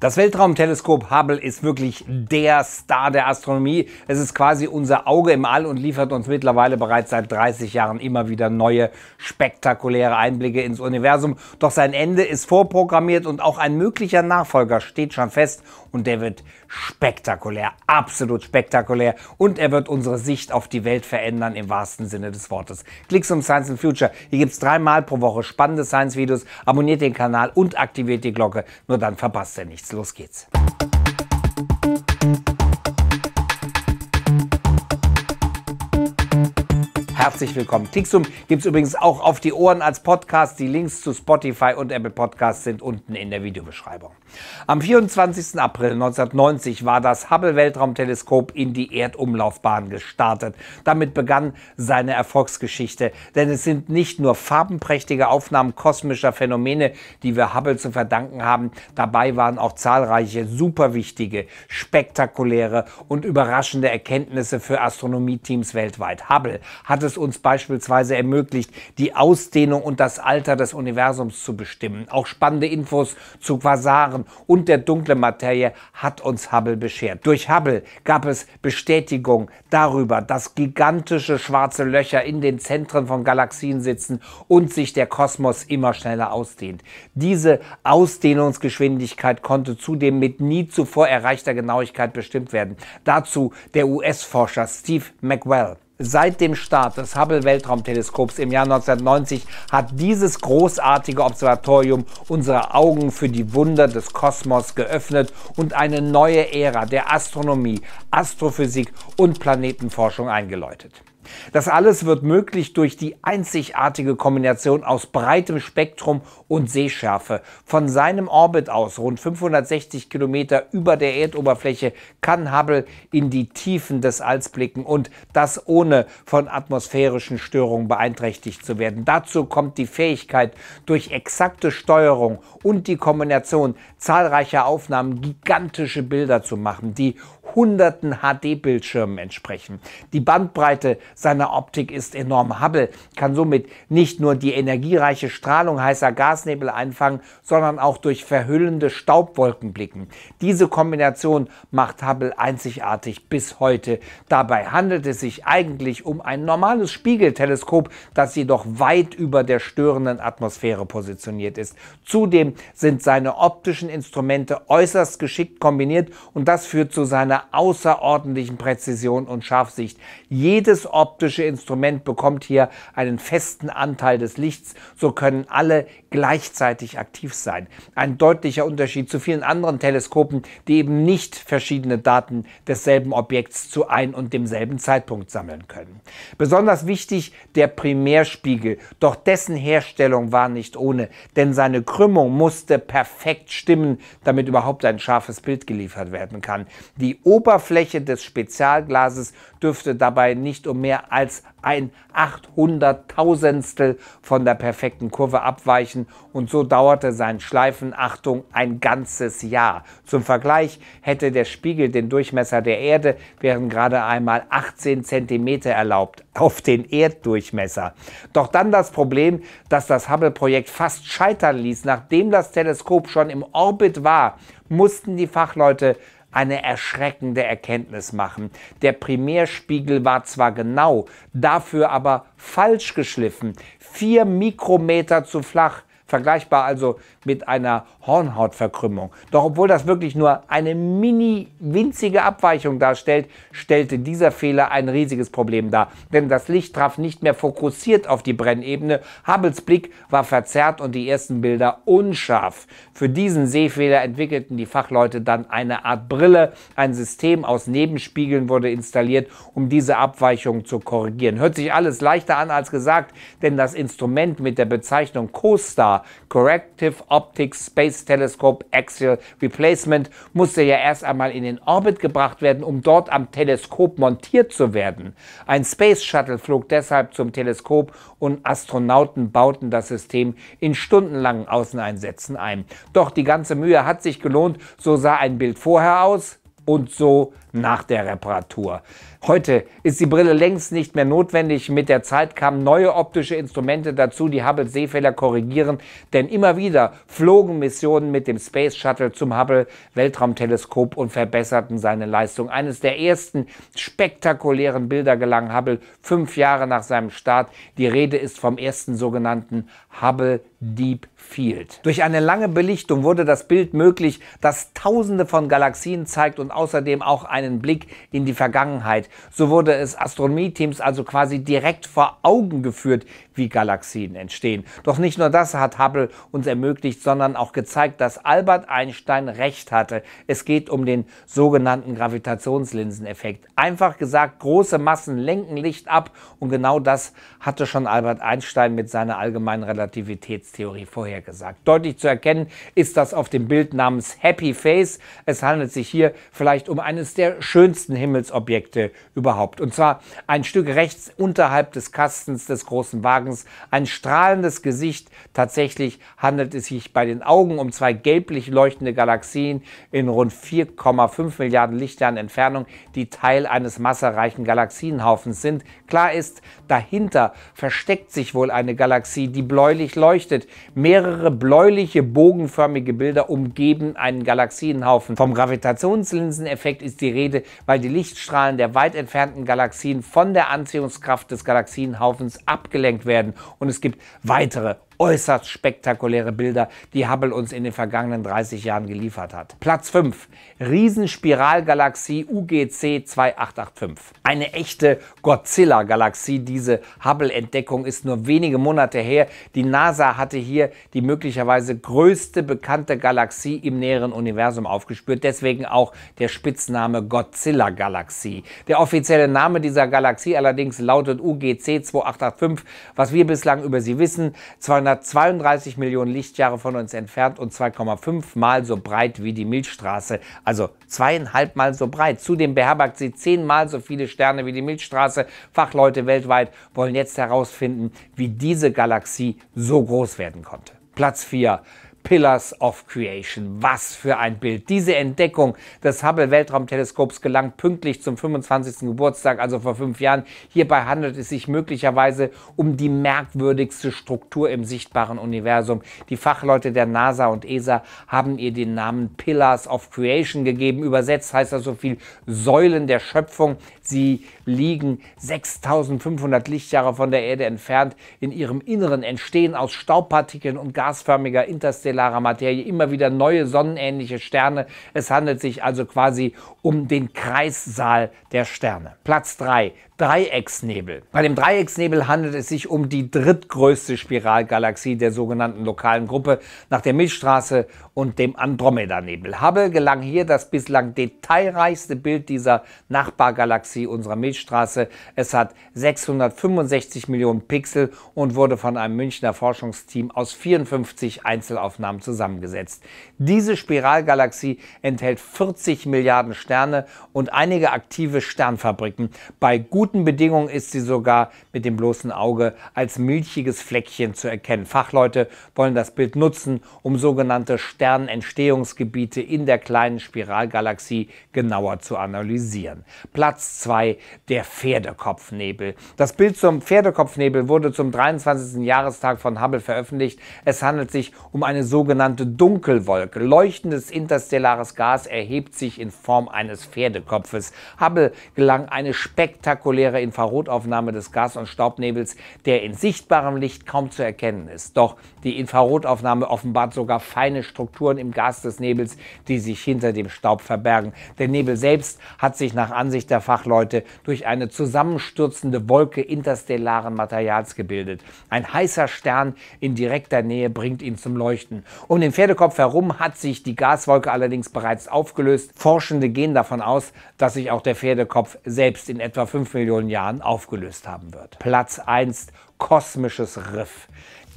Das Weltraumteleskop Hubble ist wirklich der Star der Astronomie. Es ist quasi unser Auge im All und liefert uns mittlerweile bereits seit 30 Jahren immer wieder neue, spektakuläre Einblicke ins Universum. Doch sein Ende ist vorprogrammiert und auch ein möglicher Nachfolger steht schon fest und der wird spektakulär, absolut spektakulär und er wird unsere Sicht auf die Welt verändern im wahrsten Sinne des Wortes. Klicks um Science and Future. Hier gibt es dreimal pro Woche spannende Science-Videos. Abonniert den Kanal und aktiviert die Glocke. Nur dann verpasst ihr nichts. Los geht's. herzlich willkommen. Klicksum gibt es übrigens auch auf die Ohren als Podcast. Die Links zu Spotify und Apple Podcasts sind unten in der Videobeschreibung. Am 24. April 1990 war das Hubble Weltraumteleskop in die Erdumlaufbahn gestartet. Damit begann seine Erfolgsgeschichte, denn es sind nicht nur farbenprächtige Aufnahmen kosmischer Phänomene, die wir Hubble zu verdanken haben, dabei waren auch zahlreiche superwichtige, spektakuläre und überraschende Erkenntnisse für Astronomieteams weltweit. Hubble hat es uns uns beispielsweise ermöglicht, die Ausdehnung und das Alter des Universums zu bestimmen. Auch spannende Infos zu Quasaren und der dunklen Materie hat uns Hubble beschert. Durch Hubble gab es Bestätigung darüber, dass gigantische schwarze Löcher in den Zentren von Galaxien sitzen und sich der Kosmos immer schneller ausdehnt. Diese Ausdehnungsgeschwindigkeit konnte zudem mit nie zuvor erreichter Genauigkeit bestimmt werden. Dazu der US-Forscher Steve McWell. Seit dem Start des Hubble Weltraumteleskops im Jahr 1990 hat dieses großartige Observatorium unsere Augen für die Wunder des Kosmos geöffnet und eine neue Ära der Astronomie, Astrophysik und Planetenforschung eingeläutet. Das alles wird möglich durch die einzigartige Kombination aus breitem Spektrum und Sehschärfe. Von seinem Orbit aus, rund 560 Kilometer über der Erdoberfläche, kann Hubble in die Tiefen des Alls blicken und das ohne von atmosphärischen Störungen beeinträchtigt zu werden. Dazu kommt die Fähigkeit, durch exakte Steuerung und die Kombination zahlreicher Aufnahmen gigantische Bilder zu machen, die hunderten HD-Bildschirmen entsprechen. Die Bandbreite seine Optik ist enorm. Hubble kann somit nicht nur die energiereiche Strahlung heißer Gasnebel einfangen, sondern auch durch verhüllende Staubwolken blicken. Diese Kombination macht Hubble einzigartig bis heute. Dabei handelt es sich eigentlich um ein normales Spiegelteleskop, das jedoch weit über der störenden Atmosphäre positioniert ist. Zudem sind seine optischen Instrumente äußerst geschickt kombiniert und das führt zu seiner außerordentlichen Präzision und Scharfsicht. Jedes Ob optische Instrument bekommt hier einen festen Anteil des Lichts, so können alle gleichzeitig aktiv sein. Ein deutlicher Unterschied zu vielen anderen Teleskopen, die eben nicht verschiedene Daten desselben Objekts zu ein und demselben Zeitpunkt sammeln können. Besonders wichtig der Primärspiegel, doch dessen Herstellung war nicht ohne, denn seine Krümmung musste perfekt stimmen, damit überhaupt ein scharfes Bild geliefert werden kann. Die Oberfläche des Spezialglases dürfte dabei nicht um mehr als ein 800.000stel von der perfekten Kurve abweichen und so dauerte sein Schleifen, Achtung, ein ganzes Jahr. Zum Vergleich hätte der Spiegel den Durchmesser der Erde wären gerade einmal 18 Zentimeter erlaubt auf den Erddurchmesser. Doch dann das Problem, dass das Hubble-Projekt fast scheitern ließ, nachdem das Teleskop schon im Orbit war, mussten die Fachleute eine erschreckende Erkenntnis machen. Der Primärspiegel war zwar genau, dafür aber falsch geschliffen, vier Mikrometer zu flach. Vergleichbar also mit einer Hornhautverkrümmung. Doch obwohl das wirklich nur eine mini winzige Abweichung darstellt, stellte dieser Fehler ein riesiges Problem dar. Denn das Licht traf nicht mehr fokussiert auf die Brennebene. Hubbles Blick war verzerrt und die ersten Bilder unscharf. Für diesen Sehfehler entwickelten die Fachleute dann eine Art Brille. Ein System aus Nebenspiegeln wurde installiert, um diese Abweichung zu korrigieren. Hört sich alles leichter an als gesagt, denn das Instrument mit der Bezeichnung CoStar Corrective Optics Space Telescope Axial Replacement musste ja erst einmal in den Orbit gebracht werden, um dort am Teleskop montiert zu werden. Ein Space Shuttle flog deshalb zum Teleskop und Astronauten bauten das System in stundenlangen Außeneinsätzen ein. Doch die ganze Mühe hat sich gelohnt, so sah ein Bild vorher aus, und so nach der Reparatur. Heute ist die Brille längst nicht mehr notwendig. Mit der Zeit kamen neue optische Instrumente dazu, die Hubble Sehfehler korrigieren, denn immer wieder flogen Missionen mit dem Space Shuttle zum Hubble Weltraumteleskop und verbesserten seine Leistung. Eines der ersten spektakulären Bilder gelang Hubble fünf Jahre nach seinem Start. Die Rede ist vom ersten sogenannten Hubble Deep Field. Durch eine lange Belichtung wurde das Bild möglich, das Tausende von Galaxien zeigt und außerdem auch einen Blick in die Vergangenheit. So wurde es Astronomie-Teams also quasi direkt vor Augen geführt, wie Galaxien entstehen. Doch nicht nur das hat Hubble uns ermöglicht, sondern auch gezeigt, dass Albert Einstein recht hatte. Es geht um den sogenannten Gravitationslinseneffekt. Einfach gesagt, große Massen lenken Licht ab und genau das hatte schon Albert Einstein mit seiner allgemeinen Relativität Geschichtstheorie vorhergesagt. Deutlich zu erkennen ist das auf dem Bild namens Happy Face. Es handelt sich hier vielleicht um eines der schönsten Himmelsobjekte überhaupt. Und zwar ein Stück rechts unterhalb des Kastens des großen Wagens, ein strahlendes Gesicht. Tatsächlich handelt es sich bei den Augen um zwei gelblich leuchtende Galaxien in rund 4,5 Milliarden Lichtjahren Entfernung, die Teil eines massereichen Galaxienhaufens sind. Klar ist, dahinter versteckt sich wohl eine Galaxie, die bläulich leuchtet. Mehrere bläuliche, bogenförmige Bilder umgeben einen Galaxienhaufen. Vom Gravitationslinseneffekt ist die Rede, weil die Lichtstrahlen der weit entfernten Galaxien von der Anziehungskraft des Galaxienhaufens abgelenkt werden. Und es gibt weitere äußerst spektakuläre Bilder, die Hubble uns in den vergangenen 30 Jahren geliefert hat. Platz 5. Riesenspiralgalaxie UGC 2885. Eine echte Godzilla-Galaxie. Diese Hubble-Entdeckung ist nur wenige Monate her. Die NASA hatte hier die möglicherweise größte bekannte Galaxie im näheren Universum aufgespürt. Deswegen auch der Spitzname Godzilla-Galaxie. Der offizielle Name dieser Galaxie allerdings lautet UGC 2885. Was wir bislang über sie wissen, 200 232 Millionen Lichtjahre von uns entfernt und 2,5 Mal so breit wie die Milchstraße, also zweieinhalb Mal so breit. Zudem beherbergt sie zehnmal so viele Sterne wie die Milchstraße. Fachleute weltweit wollen jetzt herausfinden, wie diese Galaxie so groß werden konnte. Platz 4. Pillars of Creation. Was für ein Bild. Diese Entdeckung des Hubble Weltraumteleskops gelangt pünktlich zum 25. Geburtstag, also vor fünf Jahren. Hierbei handelt es sich möglicherweise um die merkwürdigste Struktur im sichtbaren Universum. Die Fachleute der NASA und ESA haben ihr den Namen Pillars of Creation gegeben. Übersetzt heißt das so viel Säulen der Schöpfung. Sie liegen 6500 Lichtjahre von der Erde entfernt. In ihrem Inneren entstehen aus Staubpartikeln und gasförmiger interstellarer Materie immer wieder neue sonnenähnliche Sterne. Es handelt sich also quasi um den Kreissaal der Sterne. Platz 3. Dreiecksnebel. Bei dem Dreiecksnebel handelt es sich um die drittgrößte Spiralgalaxie der sogenannten lokalen Gruppe nach der Milchstraße und dem Andromeda-Nebel. Hubble gelang hier das bislang detailreichste Bild dieser Nachbargalaxie unserer Milchstraße. Es hat 665 Millionen Pixel und wurde von einem Münchner Forschungsteam aus 54 Einzelaufnahmen zusammengesetzt. Diese Spiralgalaxie enthält 40 Milliarden Sterne und einige aktive Sternfabriken. Bei gut guten Bedingungen ist sie sogar mit dem bloßen Auge als milchiges Fleckchen zu erkennen. Fachleute wollen das Bild nutzen, um sogenannte Sternentstehungsgebiete in der kleinen Spiralgalaxie genauer zu analysieren. Platz 2, der Pferdekopfnebel. Das Bild zum Pferdekopfnebel wurde zum 23. Jahrestag von Hubble veröffentlicht. Es handelt sich um eine sogenannte Dunkelwolke. Leuchtendes interstellares Gas erhebt sich in Form eines Pferdekopfes. Hubble gelang eine spektakuläre spektakuläre Infrarotaufnahme des Gas- und Staubnebels, der in sichtbarem Licht kaum zu erkennen ist. Doch die Infrarotaufnahme offenbart sogar feine Strukturen im Gas des Nebels, die sich hinter dem Staub verbergen. Der Nebel selbst hat sich nach Ansicht der Fachleute durch eine zusammenstürzende Wolke interstellaren Materials gebildet. Ein heißer Stern in direkter Nähe bringt ihn zum Leuchten. Um den Pferdekopf herum hat sich die Gaswolke allerdings bereits aufgelöst. Forschende gehen davon aus, dass sich auch der Pferdekopf selbst in etwa 5 Millionen Millionen Jahren aufgelöst haben wird. Platz 1 kosmisches Riff.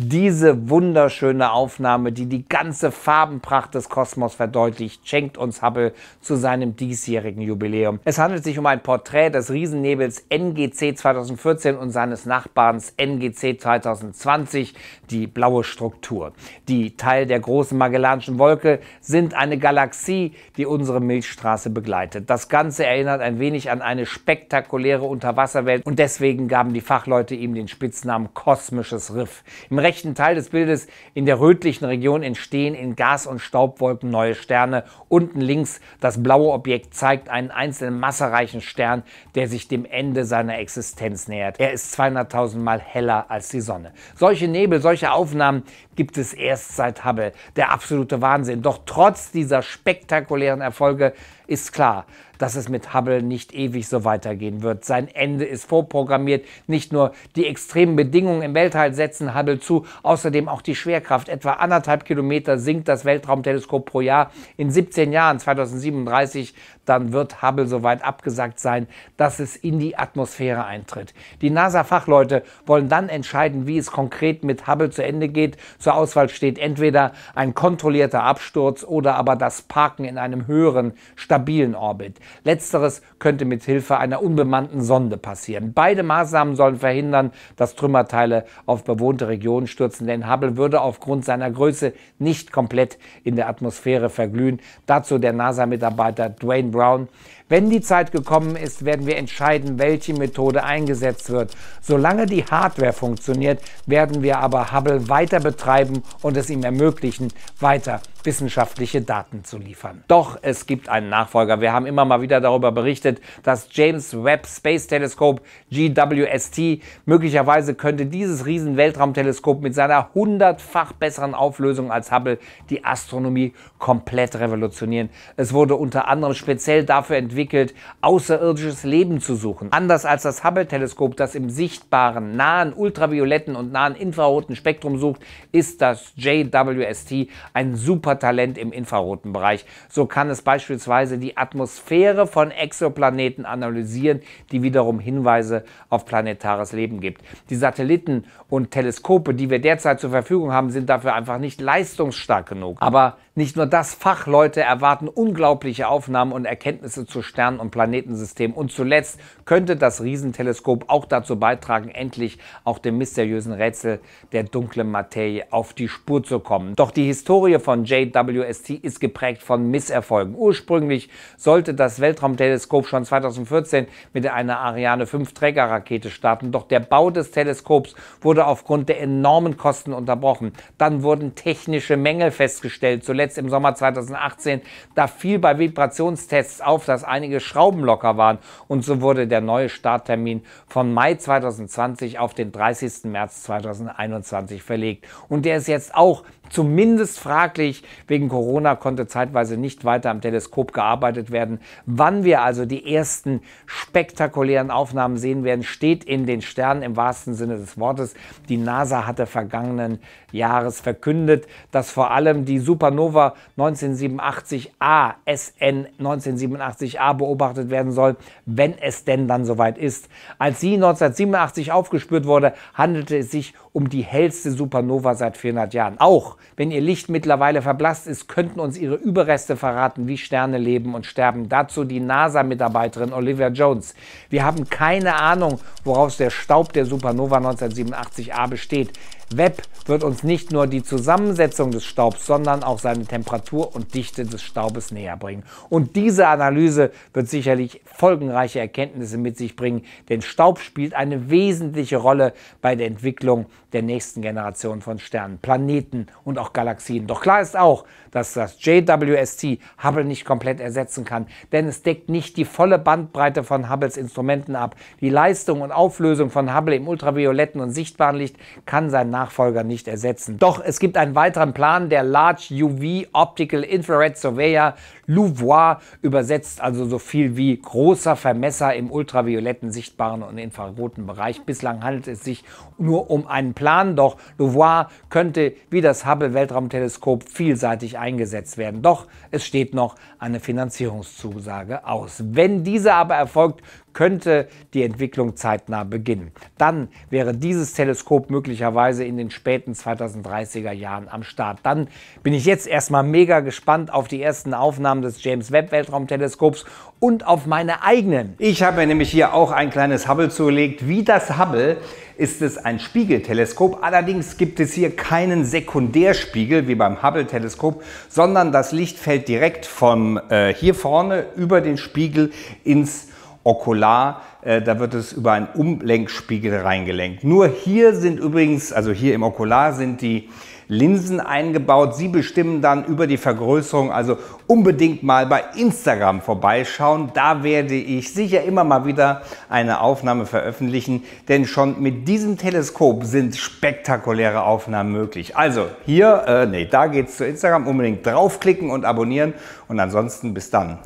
Diese wunderschöne Aufnahme, die die ganze Farbenpracht des Kosmos verdeutlicht, schenkt uns Hubble zu seinem diesjährigen Jubiläum. Es handelt sich um ein Porträt des Riesennebels NGC 2014 und seines Nachbarns NGC 2020, die blaue Struktur. Die Teil der großen Magellanischen Wolke sind eine Galaxie, die unsere Milchstraße begleitet. Das Ganze erinnert ein wenig an eine spektakuläre Unterwasserwelt und deswegen gaben die Fachleute ihm den Spitznamen kosmisches Riff. Im rechten Teil des Bildes in der rötlichen Region entstehen in Gas- und Staubwolken neue Sterne. Unten links das blaue Objekt zeigt einen einzelnen massereichen Stern, der sich dem Ende seiner Existenz nähert. Er ist 200.000 Mal heller als die Sonne. Solche Nebel, solche Aufnahmen gibt es erst seit Hubble. Der absolute Wahnsinn. Doch trotz dieser spektakulären Erfolge ist klar, dass es mit Hubble nicht ewig so weitergehen wird. Sein Ende ist vorprogrammiert. Nicht nur die extremen Bedingungen im Weltall setzen Hubble zu, außerdem auch die Schwerkraft. Etwa anderthalb Kilometer sinkt das Weltraumteleskop pro Jahr. In 17 Jahren, 2037, dann wird Hubble so weit abgesagt sein, dass es in die Atmosphäre eintritt. Die NASA-Fachleute wollen dann entscheiden, wie es konkret mit Hubble zu Ende geht. Zur Auswahl steht entweder ein kontrollierter Absturz oder aber das Parken in einem höheren Stadion stabilen Orbit. Letzteres könnte mit Hilfe einer unbemannten Sonde passieren. Beide Maßnahmen sollen verhindern, dass Trümmerteile auf bewohnte Regionen stürzen, denn Hubble würde aufgrund seiner Größe nicht komplett in der Atmosphäre verglühen. Dazu der NASA-Mitarbeiter Dwayne Brown. Wenn die Zeit gekommen ist, werden wir entscheiden, welche Methode eingesetzt wird. Solange die Hardware funktioniert, werden wir aber Hubble weiter betreiben und es ihm ermöglichen, weiter wissenschaftliche Daten zu liefern. Doch es gibt einen Nachfolger. Wir haben immer mal wieder darüber berichtet, dass James Webb Space Telescope GWST möglicherweise könnte dieses riesen Weltraumteleskop mit seiner hundertfach besseren Auflösung als Hubble die Astronomie komplett revolutionieren. Es wurde unter anderem speziell dafür entwickelt, entwickelt, außerirdisches Leben zu suchen. Anders als das Hubble-Teleskop, das im sichtbaren, nahen, ultravioletten und nahen infraroten Spektrum sucht, ist das JWST ein Supertalent im infraroten Bereich. So kann es beispielsweise die Atmosphäre von Exoplaneten analysieren, die wiederum Hinweise auf planetares Leben gibt. Die Satelliten und Teleskope, die wir derzeit zur Verfügung haben, sind dafür einfach nicht leistungsstark genug. Aber nicht nur das, Fachleute erwarten unglaubliche Aufnahmen und Erkenntnisse zu Sternen- und Planetensystem. Und zuletzt könnte das Riesenteleskop auch dazu beitragen, endlich auch dem mysteriösen Rätsel der dunklen Materie auf die Spur zu kommen. Doch die Historie von JWST ist geprägt von Misserfolgen. Ursprünglich sollte das Weltraumteleskop schon 2014 mit einer Ariane 5 Trägerrakete starten, doch der Bau des Teleskops wurde aufgrund der enormen Kosten unterbrochen. Dann wurden technische Mängel festgestellt, zuletzt im Sommer 2018. Da fiel bei Vibrationstests auf, dass einige Schrauben locker waren und so wurde der neue Starttermin von Mai 2020 auf den 30. März 2021 verlegt. Und der ist jetzt auch zumindest fraglich. Wegen Corona konnte zeitweise nicht weiter am Teleskop gearbeitet werden. Wann wir also die ersten spektakulären Aufnahmen sehen werden, steht in den Sternen im wahrsten Sinne des Wortes. Die NASA hatte vergangenen Jahres verkündet, dass vor allem die Supernova 1987a, SN 1987a USA beobachtet werden soll, wenn es denn dann soweit ist. Als sie 1987 aufgespürt wurde, handelte es sich um die hellste Supernova seit 400 Jahren. Auch wenn ihr Licht mittlerweile verblasst ist, könnten uns ihre Überreste verraten, wie Sterne leben und sterben. Dazu die NASA-Mitarbeiterin Olivia Jones. Wir haben keine Ahnung, woraus der Staub der Supernova 1987a besteht. Webb wird uns nicht nur die Zusammensetzung des Staubs, sondern auch seine Temperatur und Dichte des Staubes näher bringen. Und diese Analyse wird sicherlich folgenreiche Erkenntnisse mit sich bringen, denn Staub spielt eine wesentliche Rolle bei der Entwicklung der nächsten Generation von Sternen, Planeten und auch Galaxien. Doch klar ist auch, dass das JWST Hubble nicht komplett ersetzen kann, denn es deckt nicht die volle Bandbreite von Hubbles Instrumenten ab. Die Leistung und Auflösung von Hubble im ultravioletten und sichtbaren Licht kann sein Nachfolger nicht ersetzen. Doch es gibt einen weiteren Plan, der Large UV Optical Infrared Surveyor, LUVOIR, übersetzt also also so viel wie großer Vermesser im ultravioletten, sichtbaren und infraroten Bereich. Bislang handelt es sich nur um einen Plan, doch Louvoir könnte wie das Hubble-Weltraumteleskop vielseitig eingesetzt werden. Doch es steht noch eine Finanzierungszusage aus. Wenn diese aber erfolgt, könnte die Entwicklung zeitnah beginnen. Dann wäre dieses Teleskop möglicherweise in den späten 2030er Jahren am Start. Dann bin ich jetzt erstmal mega gespannt auf die ersten Aufnahmen des James Webb Weltraumteleskops und auf meine eigenen. Ich habe mir nämlich hier auch ein kleines Hubble zugelegt. Wie das Hubble ist es ein Spiegelteleskop. Allerdings gibt es hier keinen Sekundärspiegel wie beim Hubble-Teleskop, sondern das Licht fällt direkt von äh, hier vorne über den Spiegel ins Okular, äh, da wird es über einen Umlenkspiegel reingelenkt. Nur hier sind übrigens, also hier im Okular sind die Linsen eingebaut. Sie bestimmen dann über die Vergrößerung, also unbedingt mal bei Instagram vorbeischauen. Da werde ich sicher immer mal wieder eine Aufnahme veröffentlichen, denn schon mit diesem Teleskop sind spektakuläre Aufnahmen möglich. Also hier, äh, nee, da geht es zu Instagram. Unbedingt draufklicken und abonnieren und ansonsten bis dann.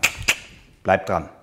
Bleibt dran.